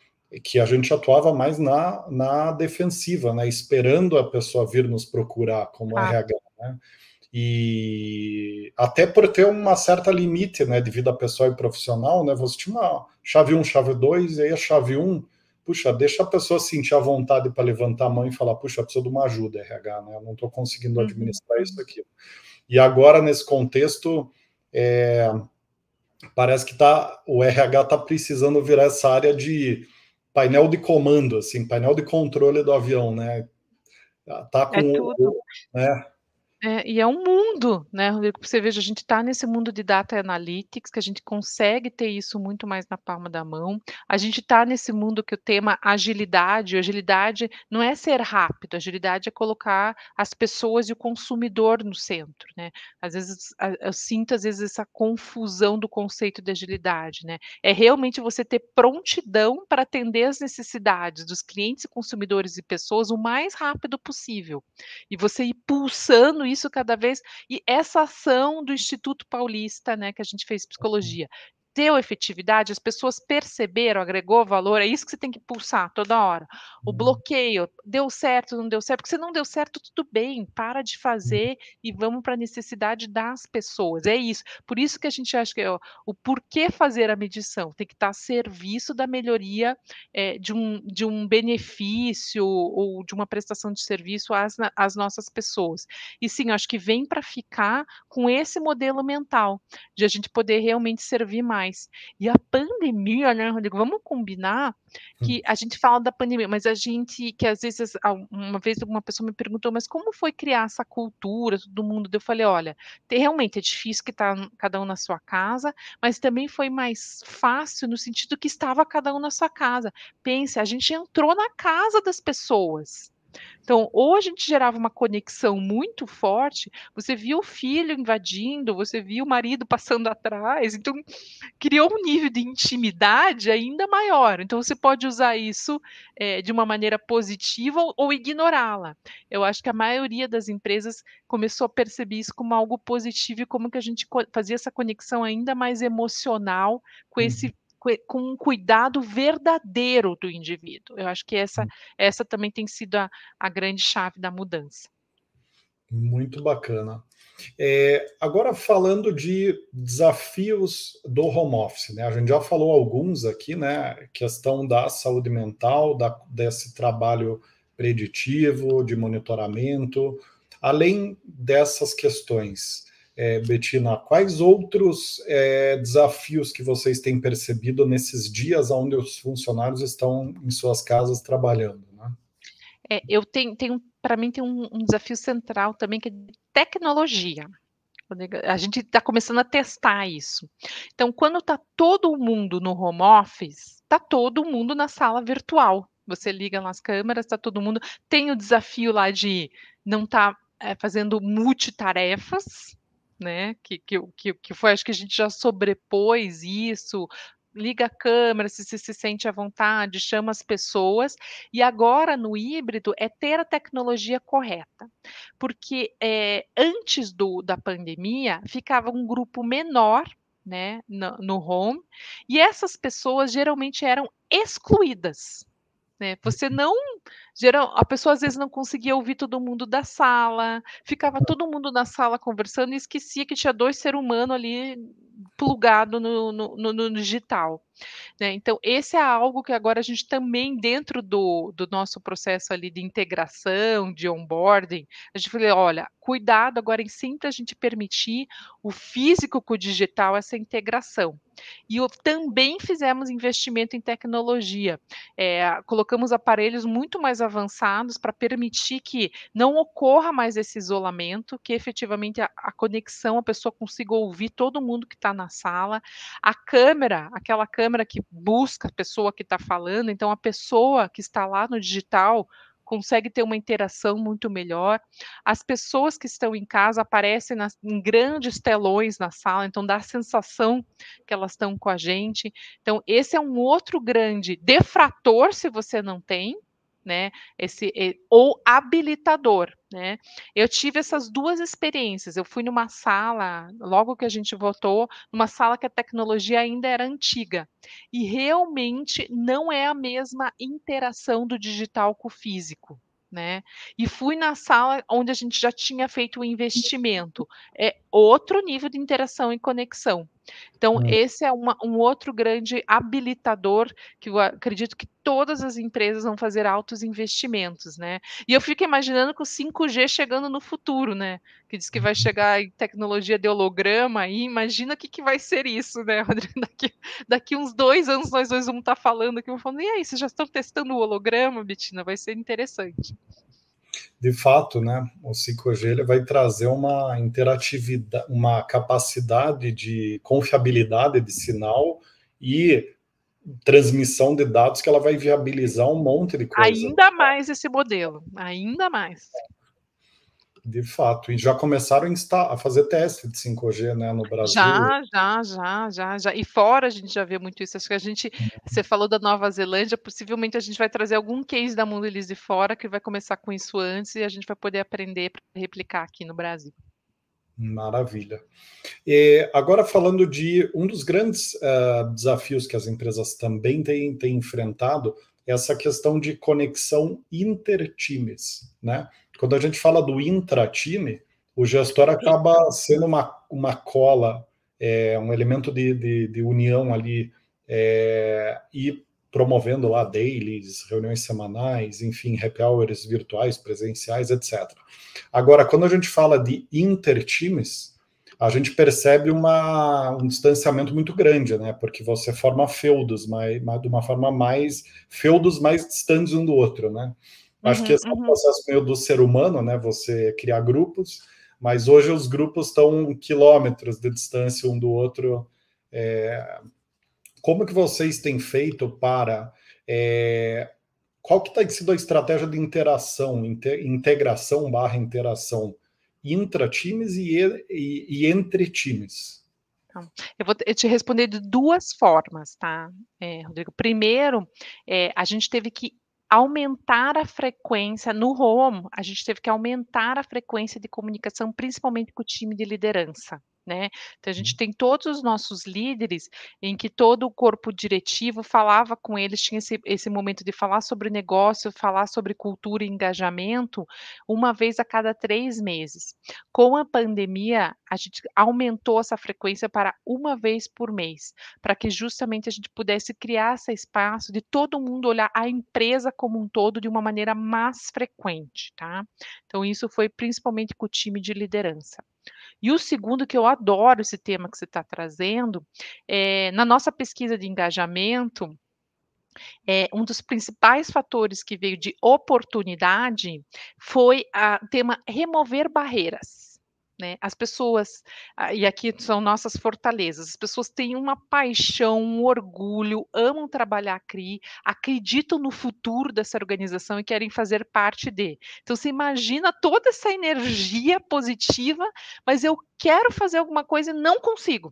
que a gente atuava mais na, na defensiva, né, esperando a pessoa vir nos procurar como ah. Tá. RH. Né? E até por ter uma certa limite né, de vida pessoal e profissional, né, você tinha uma chave 1, chave 2, e aí a chave 1 puxa, deixa a pessoa sentir a vontade para levantar a mão e falar, puxa, precisa preciso de uma ajuda, RH, né? Eu não estou conseguindo uhum. administrar isso aqui. E agora, nesse contexto, é, parece que tá, o RH está precisando virar essa área de painel de comando, assim, painel de controle do avião, né? Tá é com, é tudo. Né? É, e é um mundo, né, Rodrigo? Você veja, a gente está nesse mundo de data analytics, que a gente consegue ter isso muito mais na palma da mão. A gente está nesse mundo que o tema agilidade, agilidade não é ser rápido, agilidade é colocar as pessoas e o consumidor no centro, né? Às vezes eu sinto às vezes essa confusão do conceito de agilidade, né? É realmente você ter prontidão para atender as necessidades dos clientes, consumidores e pessoas o mais rápido possível. E você ir pulsando isso cada vez. E essa ação do Instituto Paulista, né, que a gente fez uhum. psicologia, deu efetividade, as pessoas perceberam, agregou valor, é isso que você tem que pulsar toda hora. O uhum. bloqueio, deu certo, não deu certo, porque se não deu certo, tudo bem, para de uhum. fazer e vamos para a necessidade das pessoas. É isso. Por isso que a gente acha que ó, o porquê fazer a medição tem que estar a serviço da melhoria é, de, um, de um benefício ou de uma prestação de serviço às, às nossas pessoas. E sim, acho que vem para ficar com esse modelo mental de a gente poder realmente servir mais mais. E a pandemia, né, Rodrigo? Vamos combinar hum. que a gente fala da pandemia, mas a gente, que às vezes, uma vez alguma pessoa me perguntou, mas como foi criar essa cultura, todo mundo? Eu falei, olha, realmente é difícil que está cada um na sua casa, mas também foi mais fácil no sentido que estava cada um na sua casa. Pense, a gente entrou na casa das pessoas. Então, ou a gente gerava uma conexão muito forte, você via o filho invadindo, você via o marido passando atrás, então criou um nível de intimidade ainda maior. Então, você pode usar isso é, de uma maneira positiva ou, ou ignorá-la. Eu acho que a maioria das empresas começou a perceber isso como algo positivo e como que a gente fazia essa conexão ainda mais emocional com esse uhum com um cuidado verdadeiro do indivíduo. Eu acho que essa, hum. essa também tem sido a, a grande chave da mudança. Muito bacana. É, agora falando de desafios do home office, né? A gente já falou alguns aqui, né? Questão da saúde mental, da, desse trabalho preditivo, de monitoramento, além dessas questões é, Betina, quais outros é, desafios que vocês têm percebido nesses dias onde os funcionários estão em suas casas trabalhando? Né? É, eu tenho, tenho para mim, tem um, um, desafio central também que é tecnologia. A gente está começando a testar isso. Então, quando está todo mundo no home office, está todo mundo na sala virtual. Você liga nas câmeras, está todo mundo. Tem o desafio lá de não estar tá, é, fazendo multitarefas, né? Que, que, que, que foi, acho que a gente já sobrepôs isso, liga a câmera, se você se, se sente à vontade, chama as pessoas. E agora, no híbrido, é ter a tecnologia correta. Porque é, antes do, da pandemia, ficava um grupo menor né, no, no home, e essas pessoas geralmente eram excluídas né? Você não. Geral, a pessoa às vezes não conseguia ouvir todo mundo da sala, ficava hum. todo mundo na sala conversando e esquecia que tinha dois seres humanos ali plugado no, no, no, no digital. Né? Então, esse é algo que agora a gente também, dentro do, do nosso processo ali de integração, de onboarding, a gente falou, olha, cuidado agora em sempre a gente permitir o físico com o digital, essa integração. E também fizemos investimento em tecnologia. É, colocamos aparelhos muito mais avançados para permitir que não ocorra mais esse isolamento, que efetivamente a, a conexão, a pessoa consiga ouvir todo mundo que está na sala. A câmera, aquela câmera câmera que busca a pessoa que está falando, então a pessoa que está lá no digital consegue ter uma interação muito melhor. As pessoas que estão em casa aparecem nas, em grandes telões na sala, então dá a sensação que elas estão com a gente. Então, esse é um outro grande defrator, se você não tem, né? Esse, ou habilitador, né? Eu tive essas duas experiências. Eu fui numa sala, logo que a gente votou, numa sala que a tecnologia ainda era antiga. E realmente não é a mesma interação do digital com o físico. Né? E fui na sala onde a gente já tinha feito o investimento. É outro nível de interação e conexão. Então, hum. esse é uma, um outro grande habilitador que eu acredito que todas as empresas vão fazer altos investimentos, né? E eu fico imaginando com o 5G chegando no futuro, né? Que diz que vai [laughs] chegar em tecnologia de holograma e imagina o que, que vai ser isso, né, [laughs] Rodrigo? Daqui, daqui uns dois anos nós dois vamos estar tá falando aqui, vamos falando, e aí, vocês já estão testando o holograma, Betina? Vai ser interessante de fato, né, o 5G ele vai trazer uma interatividade, uma capacidade de confiabilidade de sinal e transmissão de dados que ela vai viabilizar um monte de coisa. Ainda mais esse modelo, ainda mais. De fato, e já começaram a, a fazer teste de 5G né, no Brasil. Já, já, já, já, já. E fora a gente já vê muito isso. Acho que a gente, uhum. você falou da Nova Zelândia, possivelmente a gente vai trazer algum case da Mundo Elise fora que vai começar com isso antes e a gente vai poder aprender para replicar aqui no Brasil. Maravilha. E agora falando de um dos grandes uh, desafios que as empresas também têm, têm enfrentado, é essa questão de conexão intertimes, né? Quando a gente fala do intra-time, o gestor acaba sendo uma, uma cola, é, um elemento de, de, de união ali é, e promovendo lá dailies, reuniões semanais, enfim, happy hours virtuais, presenciais, etc. Agora, quando a gente fala de intertimes, a gente percebe uma, um distanciamento muito grande, né? Porque você forma feudos mas de uma forma mais feudos mais distantes um do outro, né? Uhum, Acho que uhum, esse uhum. é um uhum. processo meio do ser humano, né? Você criar grupos, mas hoje os grupos estão quilômetros de distância um do outro. É... Como que vocês têm feito para é... qual que tem sido a estratégia de interação, inter... integração barra interação intra times e, e, e entre times? Então, eu vou te responder de duas formas, tá, é, Rodrigo? Primeiro, é, a gente teve que aumentar a frequência no home, a gente teve que aumentar a frequência de comunicação, principalmente com o time de liderança. Né? Então a gente uhum. tem todos os nossos líderes em que todo o corpo diretivo falava com eles, tinha esse, esse momento de falar sobre negócio, falar sobre cultura e engajamento, uma vez a cada três meses. Com a pandemia, a gente aumentou essa frequência para uma vez por mês, para que justamente a gente pudesse criar esse espaço de todo mundo olhar a empresa como um todo de uma maneira mais frequente, tá? Então isso foi principalmente com o time de liderança. E o segundo, que eu adoro esse tema que você está trazendo, é, na nossa pesquisa de engajamento, é, um dos principais fatores que veio de oportunidade foi o tema remover barreiras. Né? As pessoas, ah, e aqui são nossas fortalezas, as pessoas têm uma paixão, um orgulho, amam trabalhar a CRI, acreditam no futuro dessa organização e querem fazer parte de. Então, você imagina toda essa energia positiva, mas eu quero fazer alguma coisa e não consigo.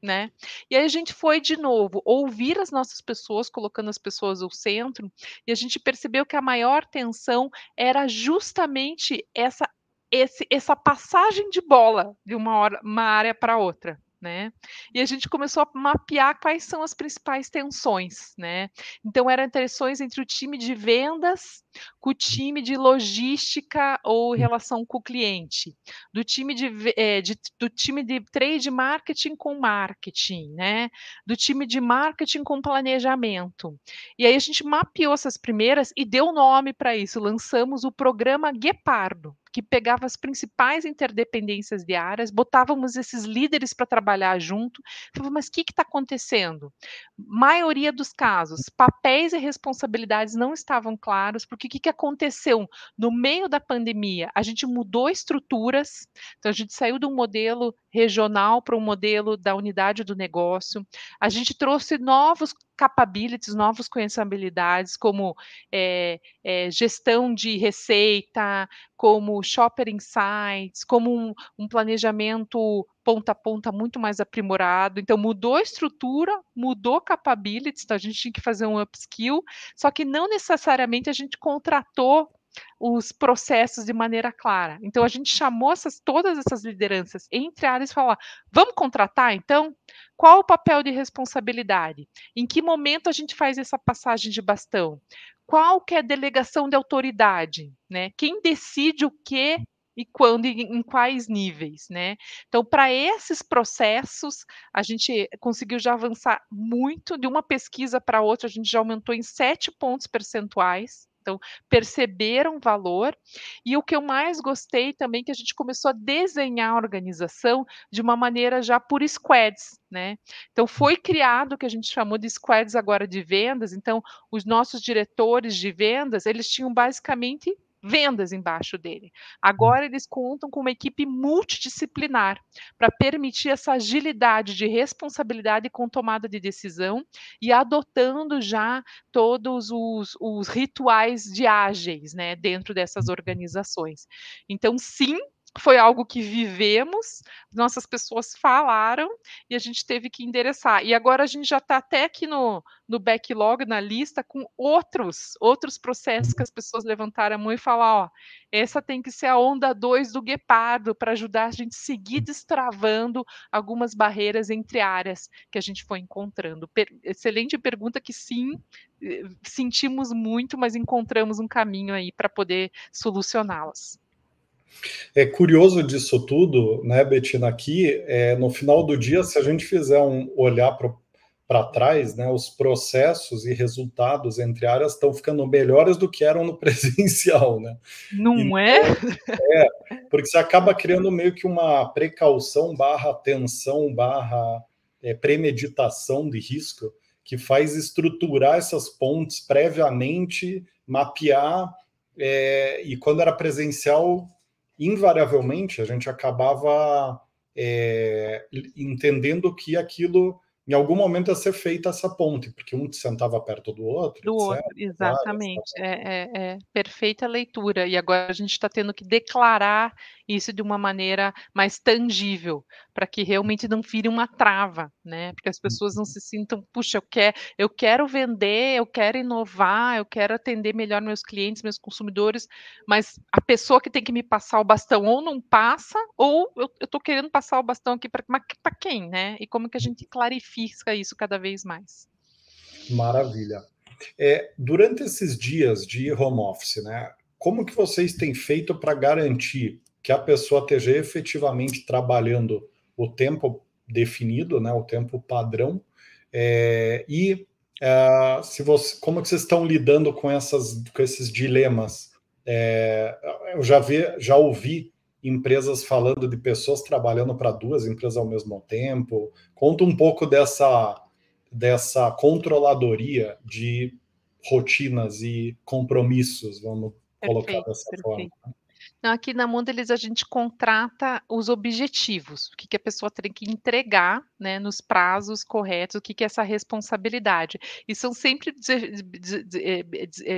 Né? E aí a gente foi de novo ouvir as nossas pessoas, colocando as pessoas ao centro, e a gente percebeu que a maior tensão era justamente essa esse, essa passagem de bola de uma, hora, uma área para outra. Né? E a gente começou a mapear quais são as principais tensões, né? Então eram tensões entre o time de vendas com o time de logística ou relação com o cliente, do time de, é, de do time de trade marketing com marketing, né? Do time de marketing com planejamento. E aí a gente mapeou essas primeiras e deu nome para isso. Lançamos o programa Guepardo que pegava as principais interdependências de áreas, botávamos esses líderes para trabalhar junto. Falava, mas o que está acontecendo? Maioria dos casos, papéis e responsabilidades não estavam claros, porque o que, que aconteceu? No meio da pandemia, a gente mudou estruturas, então a gente saiu de um modelo regional para um modelo da unidade do negócio, a gente trouxe novos capabilities, novas conhecibilidades, como é, é, gestão de receita, como shopper insights, como um, um, planejamento ponta a ponta muito mais aprimorado. Então, mudou a estrutura, mudou capabilities, então a gente tinha que fazer um upskill, só que não necessariamente a gente contratou os processos de maneira clara. Então a gente chamou essas, todas essas lideranças entre áreas e falou: vamos contratar então? Qual o papel de responsabilidade? Em que momento a gente faz essa passagem de bastão? Qual que é a delegação de autoridade? Né? Quem decide o que e quando e em quais níveis, né? Então, para esses processos, a gente conseguiu já avançar muito de uma pesquisa para outra, a gente já aumentou em sete pontos percentuais então, perceberam valor. E o que eu mais gostei também é que a gente começou a desenhar a organização de uma maneira já por squads, né? Então, foi criado o que a gente chamou de squads agora de vendas. Então, os nossos diretores de vendas, eles tinham basicamente vendas embaixo dele. Hum. Agora eles contam com uma equipe multidisciplinar para permitir essa agilidade de responsabilidade com tomada de decisão e adotando já todos os, os rituais de ágeis né, dentro dessas organizações. Então, sim, foi algo que vivemos, nossas pessoas falaram e a gente teve que endereçar. E agora a gente já está até aqui no, no backlog, na lista, com outros, outros processos que uhum. as pessoas levantaram a mão e falaram: ó, essa tem que ser a onda 2 do guepardo para ajudar a gente a seguir destravando algumas barreiras entre áreas que a gente foi encontrando. Per excelente pergunta que sim, eh, sentimos muito, mas encontramos um caminho aí para poder solucioná-las. É curioso disso tudo, né, Betina, aqui, é, no final do dia, se a gente fizer um olhar para trás, né, os processos e resultados entre áreas estão ficando melhores do que eram no [laughs] presencial, né? Não então, é? É, porque você acaba criando meio que uma precaução barra atenção barra é, premeditação de risco que faz estruturar essas pontes previamente, mapear, é, e quando era presencial, invariavelmente a gente acabava é, entendendo que aquilo em algum momento ia ser feita essa ponte, porque um sentava perto do outro. Do etc, outro, exatamente. É, é, é, perfeita leitura. E agora a gente está tendo que declarar isso de uma maneira mais tangível, para que realmente não vire uma trava né? Porque as uhum. pessoas não se sintam, puxa, eu quero, eu quero vender, eu quero inovar, eu quero atender melhor meus clientes, meus consumidores, mas a pessoa que tem que me passar o bastão ou não passa, ou eu estou querendo passar o bastão aqui para quem, né? E como que a uhum. gente clarifica isso cada vez mais? Maravilha. É, durante esses dias de home office, né? Como que vocês têm feito para garantir que a pessoa esteja efetivamente trabalhando o tempo definido, né, o tempo padrão. É, e é, se você, como é que vocês estão lidando com, essas, com esses dilemas? É, eu já, vi, já ouvi empresas falando de pessoas trabalhando para duas empresas ao mesmo tempo. Conta um pouco dessa, dessa controladoria de rotinas e compromissos, vamos perfeito, colocar dessa perfeito. forma. Né? Então, aqui na Mondelez a gente contrata os objetivos, o que, que a pessoa tem que entregar né, nos prazos corretos, o que, que é essa responsabilidade. E são sempre eh,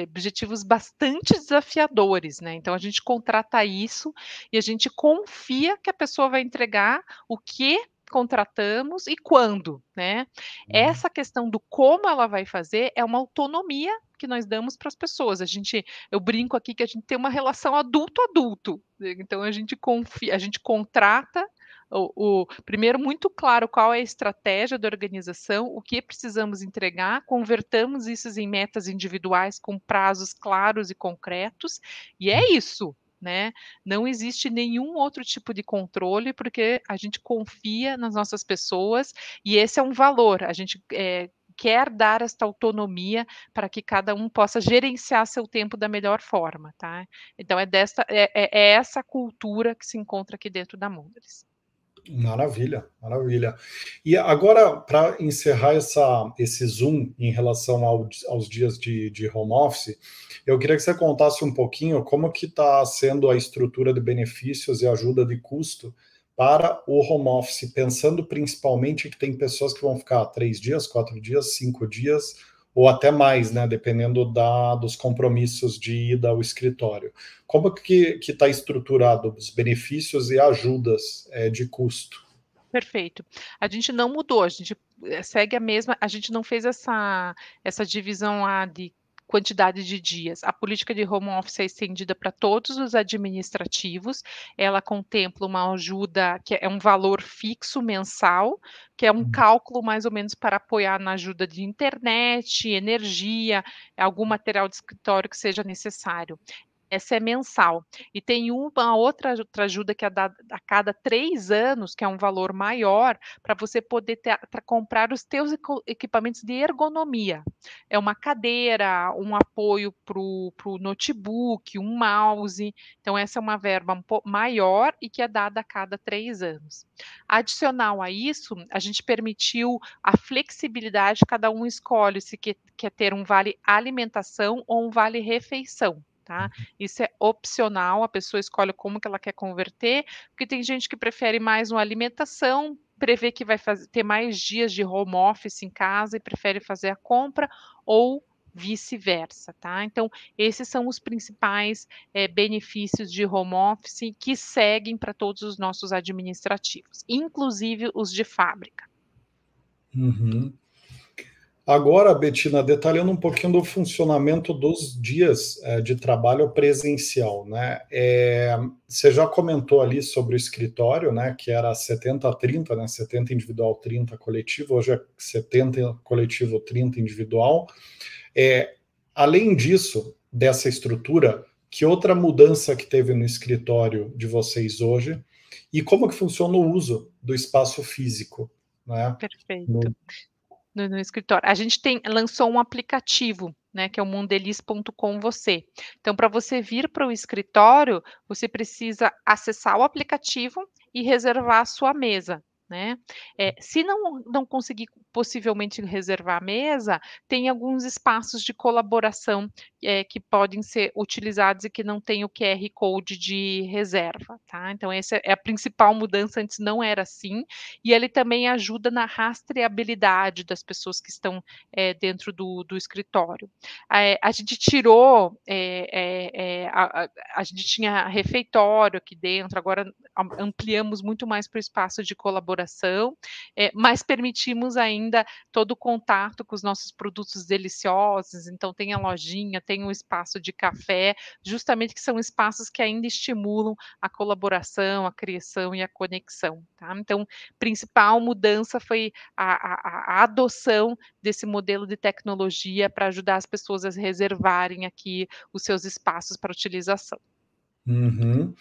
eh, objetivos bastante desafiadores, né? Então a gente contrata isso e a gente confia que a pessoa vai entregar o que contratamos e quando, né? Uhum. Essa questão do como ela vai fazer é uma autonomia que nós damos para as pessoas. A gente, eu brinco aqui que a gente tem uma relação adulto-adulto. Né? Então a gente confia, a gente contrata o, o, primeiro muito claro qual é a estratégia da organização, o que precisamos entregar, convertamos isso em metas individuais com prazos claros e concretos, e é hum. isso. Né? Não existe nenhum outro tipo de controle, porque a gente confia nas nossas pessoas e esse é um valor. A gente é, quer dar esta autonomia para que cada um possa gerenciar seu tempo da melhor forma, tá? Então é desta é, é, é essa cultura que se encontra aqui dentro da Mondelez. Maravilha, maravilha. E agora, para encerrar essa, esse zoom em relação ao, aos dias de, de home office, eu queria que você contasse um pouquinho como que está sendo a estrutura de benefícios e ajuda de custo para o home office, pensando principalmente que tem pessoas que vão ficar três dias, quatro dias, cinco dias ou até mais, né, dependendo da, dos compromissos de ida ao escritório. Como que está estruturado os benefícios e ajudas é, de custo? Perfeito. A gente não mudou, a gente eh, segue a mesma, a gente não fez essa, essa divisão lá de quantidade de dias. A política de home office é estendida para todos os administrativos, ela contempla uma ajuda que é um valor fixo mensal, que é um uhum. cálculo mais ou menos para apoiar na ajuda de internet, energia, algum material de escritório que seja necessário. Essa é mensal. E tem uma outra, outra ajuda que é dada a cada três anos, que é um valor maior, para você poder ter, comprar os teus equipamentos de ergonomia. É uma cadeira, um apoio para o notebook, um mouse. Então, essa é uma verba um pouco maior e que é dada a cada três anos. Adicional a isso, a gente permitiu a flexibilidade, cada um escolhe se quer, quer ter um vale alimentação ou um vale refeição tá? Uhum. Isso é opcional, a pessoa escolhe como que ela quer converter, porque tem gente que prefere mais uma alimentação, prevê que vai fazer, ter mais dias de home office em casa e prefere fazer a compra, ou vice-versa, tá? Então, esses são os principais é, benefícios de home office que seguem para todos os nossos administrativos, inclusive os de fábrica. Uhum. Agora, Betina, detalhando um pouquinho do funcionamento dos dias é, de trabalho presencial, né? É, você já comentou ali sobre o escritório, né? Que era 70 a 30, né? 70 individual, 30 coletivo. Hoje é 70 coletivo, 30 individual. É, além disso, dessa estrutura, que outra mudança que teve no escritório de vocês hoje? E como que funciona o uso do espaço físico, né? Perfeito. No no, no escritório. A gente tem, lançou um aplicativo né, que é o mundelis.com você. Então, para você vir para o escritório, você precisa acessar o aplicativo e reservar a sua mesa. Né? É, se não, não conseguir possivelmente reservar a mesa, tem alguns espaços de colaboração é, que podem ser utilizados e que não tem o QR Code de reserva, tá? Então, essa é a principal mudança, antes não era assim, e ele também ajuda na rastreabilidade das pessoas que estão é, dentro do, do escritório. É, a gente tirou, é, é, é, a, a, a gente tinha refeitório aqui dentro, agora ampliamos muito mais para o espaço de colaboração, é, mas permitimos ainda todo o contato com os nossos produtos deliciosos, então tem a lojinha, tem tem um espaço de café, justamente que são espaços que ainda estimulam a colaboração, a criação e a conexão. Tá? Então, principal mudança foi a, a, a adoção desse modelo de tecnologia para ajudar as pessoas a reservarem aqui os seus espaços para utilização. Uhum.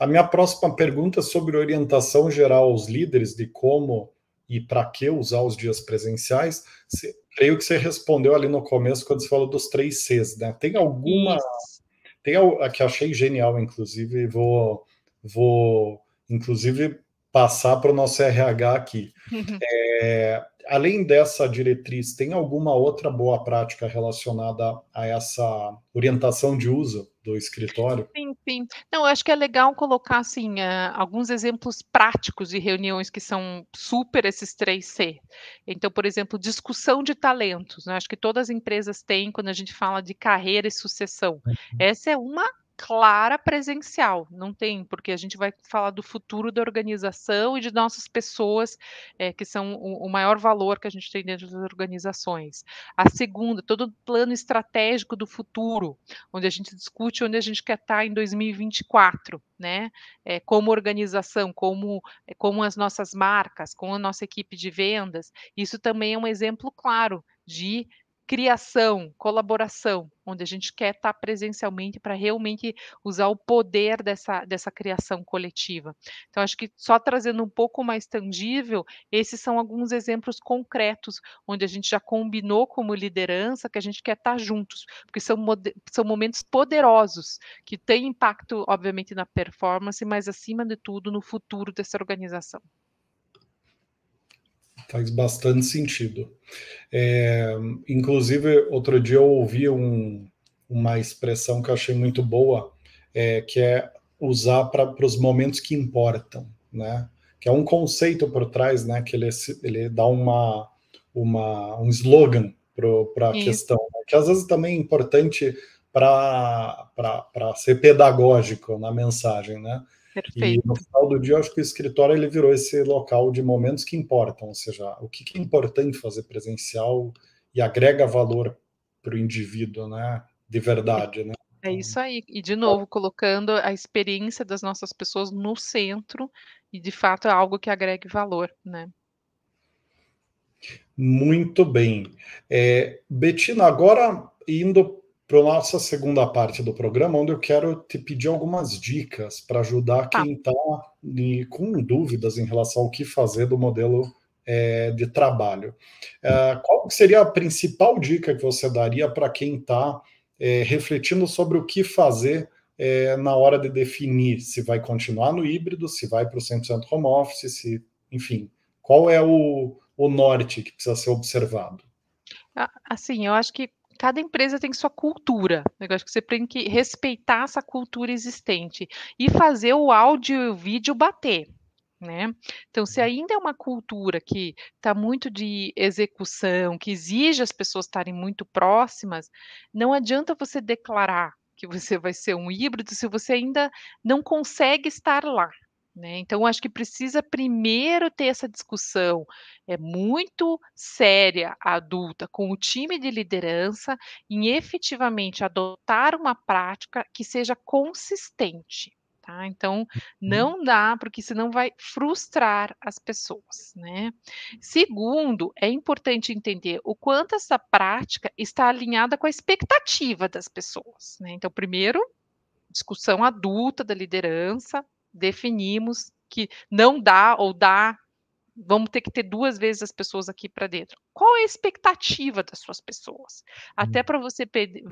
A minha próxima pergunta é sobre orientação geral aos líderes de como e para que usar os dias presenciais? Se, creio que você respondeu ali no começo quando você falou dos três Cs, né? Tem alguma. Isso. Tem a que achei genial, inclusive, vou, vou inclusive passar para o nosso RH aqui. [laughs] é, além dessa diretriz, tem alguma outra boa prática relacionada a essa orientação de uso? do escritório. Sim, sim. Não, eu acho que é legal colocar assim uh, alguns exemplos práticos de reuniões que são super esses três C. Então, por exemplo, discussão de talentos. Né? Acho que todas as empresas têm quando a gente fala de carreira e sucessão. Uhum. Essa é uma clara presencial, não tem, porque a gente vai falar do futuro da organização e de nossas pessoas, é, que são o, o, maior valor que a gente tem dentro das organizações. A segunda, todo o plano estratégico do futuro, onde a gente discute onde a gente quer estar em 2024, né? É, como organização, como, é, como as nossas marcas, com a nossa equipe de vendas. Isso também é um exemplo claro de criação, colaboração, onde a gente quer estar presencialmente para realmente usar o poder dessa, dessa criação coletiva. Então, acho que só trazendo um pouco mais tangível, esses são alguns exemplos concretos, onde a gente já combinou como liderança que a gente quer estar juntos, porque são, são momentos poderosos, que têm impacto, obviamente, na performance, mas, acima de tudo, no futuro dessa organização. Faz bastante sentido. É, inclusive, outro dia eu ouvi um, uma expressão que eu achei muito boa, é, que é usar para os momentos que importam, né? Que é um conceito por trás, né? Que ele, é ele dá uma, uma, um slogan para a questão, né? que às vezes também é importante para ser pedagógico na mensagem, né? Perfeito. E no final do dia, eu acho que o escritório ele virou esse local de momentos que importam, ou seja, o que, é importante fazer presencial e agrega valor para o indivíduo, né? De verdade, né? É isso aí. E, de novo, colocando a experiência das nossas pessoas no centro e, de fato, é algo que agregue valor, né? Muito bem. É, Betina, agora indo para a nossa segunda parte do programa, onde eu quero te pedir algumas dicas para ajudar tá. quem está com dúvidas em relação ao que fazer do modelo é, de trabalho. É, qual seria a principal dica que você daria para quem está é, eh, refletindo sobre o que fazer na hora de definir se vai continuar no híbrido, se vai para o 100% home office, se, enfim, qual é o, o norte que precisa ser observado? Ah, assim, eu acho que cada empresa tem sua cultura. Né, eu acho que você tem que respeitar essa cultura existente e fazer o áudio e o vídeo bater. Né? Então, se uhum. ainda é uma cultura que está muito de execução, que exige as pessoas estarem muito próximas, não adianta você declarar que você vai ser um híbrido se você ainda não consegue estar lá. Né? Então, acho que precisa primeiro ter essa discussão é muito séria, adulta, com o time de liderança, em efetivamente adotar uma prática que seja consistente. Tá? Então, uhum. não dá, porque senão vai frustrar as pessoas. Né? Segundo, é importante entender o quanto essa prática está alinhada com a expectativa das pessoas. Né? Então, primeiro, discussão adulta da liderança, definimos que não dá ou dá, vamos ter que ter duas vezes as pessoas aqui para dentro. Qual é a expectativa das suas pessoas? Até hum. para você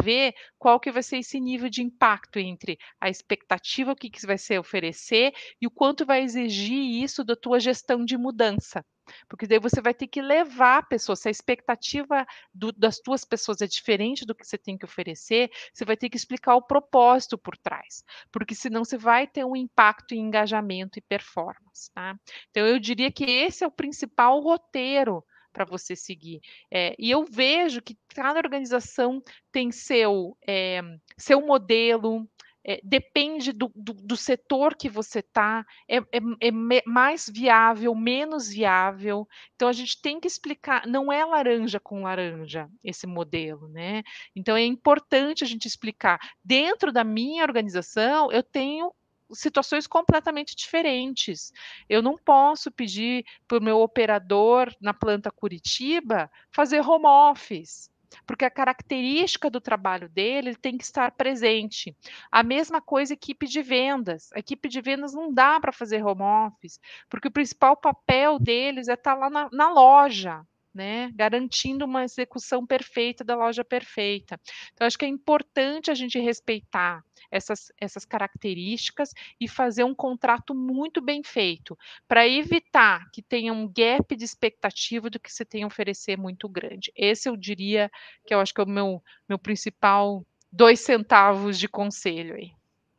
ver qual que vai ser esse nível de impacto entre a expectativa, o que, que vai ser oferecer e o quanto vai exigir isso da tua gestão de mudança. Porque daí você vai ter que levar a pessoa, se a expectativa do, das tuas pessoas é diferente do que você tem que oferecer, você vai ter que explicar o propósito por trás, porque senão você vai ter um impacto em engajamento e performance, tá? Então eu diria que esse é o principal roteiro para você seguir. É, e eu vejo que cada organização tem seu, é, seu modelo, é, depende do, do, do, setor que você está, é, é, é, mais viável, menos viável. Então a gente tem que explicar, não é laranja com laranja esse modelo, né? Então é importante a gente explicar. Dentro da minha organização, eu tenho situações completamente diferentes. Eu não posso pedir para o meu operador na planta Curitiba fazer home office porque a característica do trabalho dele tem que estar presente. A mesma coisa equipe de vendas. A equipe de vendas não dá para fazer home office, porque o principal papel deles é estar tá lá na, na loja, né, garantindo uma execução perfeita da loja perfeita. Então, acho que é importante a gente respeitar essas, essas características e fazer um contrato muito bem feito, para evitar que tenha um gap de expectativa do que você tem a oferecer muito grande. Esse eu diria que eu acho que é o meu, meu principal dois centavos de conselho aí.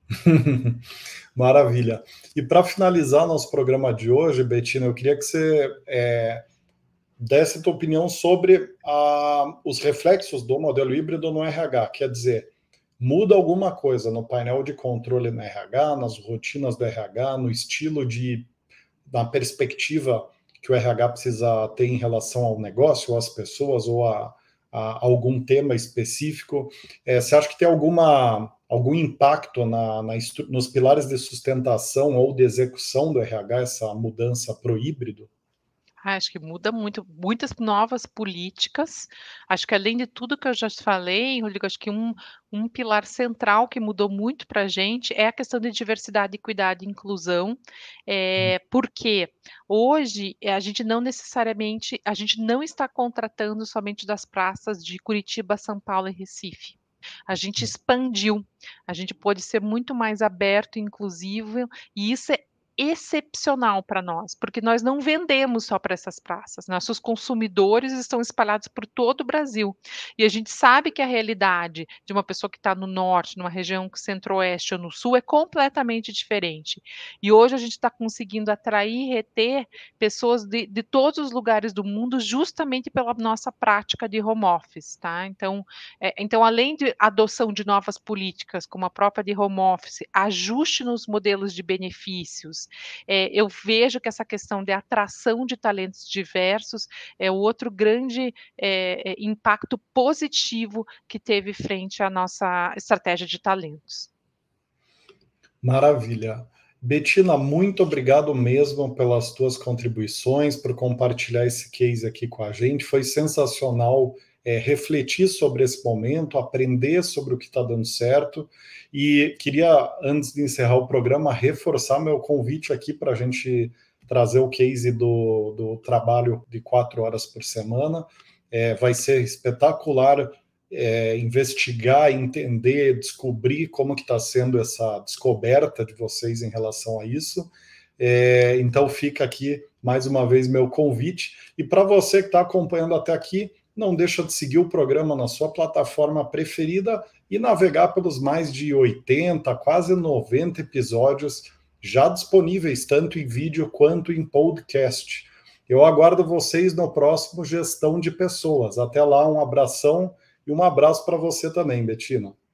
[laughs] Maravilha. E para finalizar nosso programa de hoje, Betina, eu queria que você é dessa tua opinião sobre a, os reflexos do modelo híbrido no RH. Quer dizer, muda alguma coisa no painel de controle na RH, nas rotinas do RH, no estilo de, na perspectiva que o RH precisa ter em relação ao negócio, ou às pessoas, ou a, a algum tema específico. É, você acha que tem alguma algum impacto na, na, nos pilares de sustentação ou de execução do RH essa mudança para o híbrido? Ah, acho que muda muito, muitas novas políticas. Acho que além de tudo que eu já falei, Rodrigo, acho que um, um pilar central que mudou muito para a gente é a questão de diversidade, equidade e inclusão, é, hum. eh, porque hoje eh, a gente não necessariamente, a gente não está contratando somente das praças de Curitiba, São Paulo e Recife. A gente hum. expandiu, a gente pode ser muito mais aberto, inclusivo, e isso é excepcional para nós, porque nós não vendemos só para essas praças, nossos consumidores estão espalhados por todo o Brasil. E a gente sabe que a realidade de uma pessoa que está no norte, numa região centro-oeste ou no sul, é completamente diferente. E hoje a gente está conseguindo atrair e reter pessoas de, de todos os lugares do mundo justamente pela nossa prática de home office, tá? Então, é, então além de adoção de novas políticas, como a própria de home office, ajuste nos modelos de benefícios, é, eu vejo que essa questão de atração de talentos diversos é outro grande é, é, impacto positivo que teve frente à nossa estratégia de talentos. Maravilha. Betina, muito obrigado mesmo pelas tuas contribuições, por compartilhar esse case aqui com a gente. Foi sensacional é, refletir sobre esse momento, aprender sobre o que está dando certo. E queria, antes de encerrar o programa, reforçar meu convite aqui para a gente trazer o case do, do trabalho de quatro horas por semana. É, vai ser espetacular é, investigar, entender, descobrir como que está sendo essa descoberta de vocês em relação a isso. É, então fica aqui mais uma vez meu convite. E para você que está acompanhando até aqui, não deixa de seguir o programa na sua plataforma preferida e navegar pelos mais de 80, quase 90 episódios já disponíveis tanto em vídeo quanto em podcast. Eu aguardo vocês no próximo Gestão de Pessoas. Até lá, um abração e um abraço para você também, Betina.